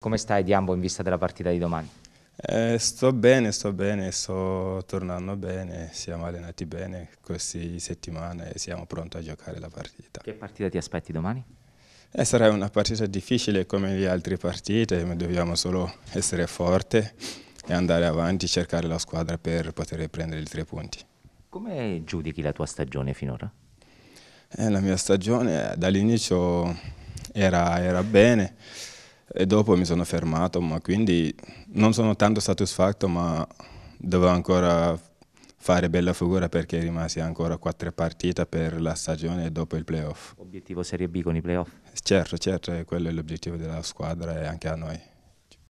Come stai Diambo in vista della partita di domani? Eh, sto bene, sto bene, sto tornando bene, siamo allenati bene queste settimane e siamo pronti a giocare la partita. Che partita ti aspetti domani? Eh, sarà una partita difficile come le altre partite, ma dobbiamo solo essere forti e andare avanti, cercare la squadra per poter prendere i tre punti. Come giudichi la tua stagione finora? Eh, la mia stagione eh, dall'inizio era, era bene e dopo mi sono fermato, ma quindi non sono tanto soddisfatto, ma dovevo ancora fare bella figura perché rimasi ancora quattro partite per la stagione e dopo il playoff. Obiettivo Serie B con i playoff? Certo, certo, quello è l'obiettivo della squadra e anche a noi.